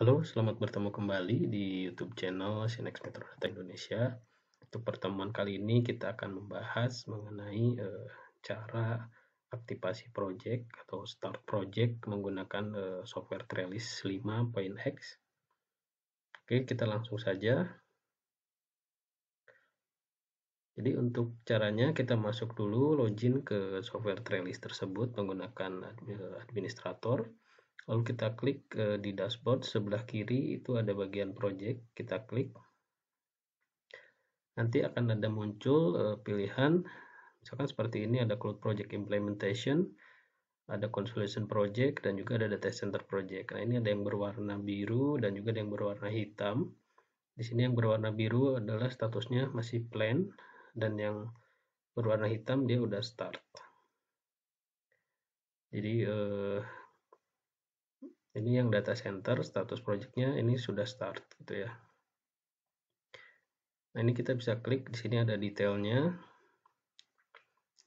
Halo, selamat bertemu kembali di YouTube channel Sinex Metro Data Indonesia. Untuk pertemuan kali ini kita akan membahas mengenai e, cara aktivasi project atau start project menggunakan e, software Trellis 5.x. Oke, kita langsung saja. Jadi untuk caranya kita masuk dulu login ke software Trellis tersebut menggunakan eh, administrator. Lalu kita klik eh, di dashboard sebelah kiri itu ada bagian project, kita klik. Nanti akan ada muncul eh, pilihan misalkan seperti ini ada cloud project implementation, ada consolidation project dan juga ada data center project. Nah, ini ada yang berwarna biru dan juga ada yang berwarna hitam. Di sini yang berwarna biru adalah statusnya masih plan dan yang berwarna hitam dia udah start. Jadi eh, ini yang data center, status projectnya ini sudah start gitu ya. Nah, ini kita bisa klik di sini ada detailnya.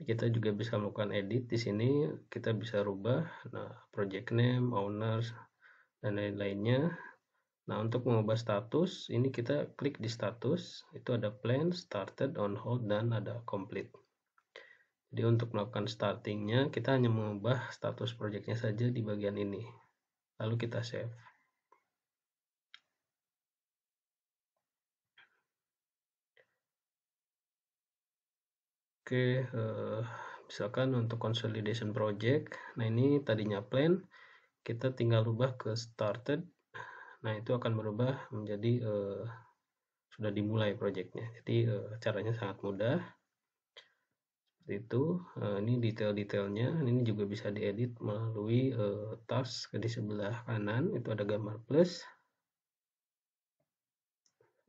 Kita juga bisa melakukan edit di sini, kita bisa rubah nah project name, owners dan lain-lainnya. Nah, untuk mengubah status, ini kita klik di status, itu ada plan, started, on hold dan ada complete. Jadi untuk melakukan startingnya, kita hanya mengubah status projectnya saja di bagian ini lalu kita save Oke, eh, misalkan untuk consolidation project, nah ini tadinya plan, kita tinggal rubah ke started, nah itu akan berubah menjadi eh, sudah dimulai projectnya. Jadi eh, caranya sangat mudah seperti itu uh, ini detail-detailnya ini juga bisa diedit melalui uh, eh, tabs di sebelah kanan itu ada gambar plus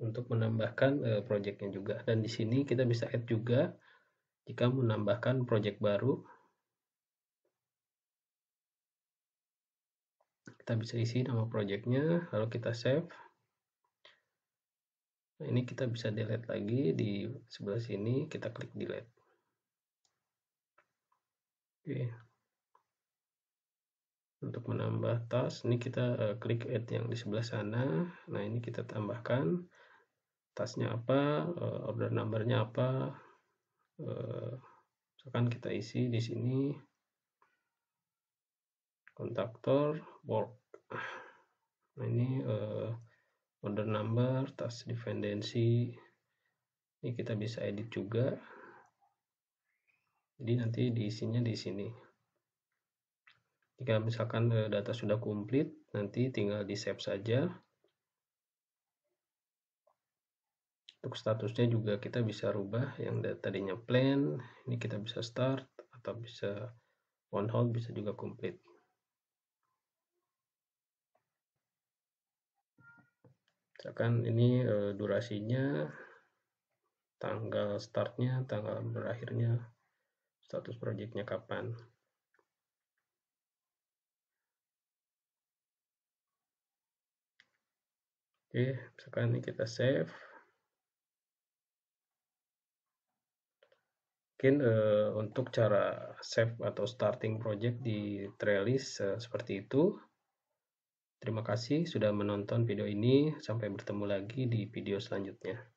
untuk menambahkan uh, projectnya juga dan di sini kita bisa add juga jika menambahkan project baru kita bisa isi nama projectnya lalu kita save nah, ini kita bisa delete lagi di sebelah sini kita klik delete Oke. Untuk menambah tas, ini kita eh, klik add yang di sebelah sana. Nah, ini kita tambahkan tasnya apa, eh, order numbernya apa. Eh, misalkan kita isi di sini kontaktor work. Nah, ini order number, tas dependensi. Ini kita bisa edit juga jadi nanti diisinya di sini jika misalkan eh, data sudah komplit nanti tinggal di save saja untuk statusnya juga kita bisa rubah yang tadinya plan ini kita bisa start atau bisa on hold bisa juga complete misalkan ini eh, durasinya tanggal startnya tanggal berakhirnya status projectnya kapan Oke, misalkan ini kita save. Mungkin uh, untuk cara save atau starting project di Trellis uh, seperti itu. Terima kasih sudah menonton video ini. Sampai bertemu lagi di video selanjutnya.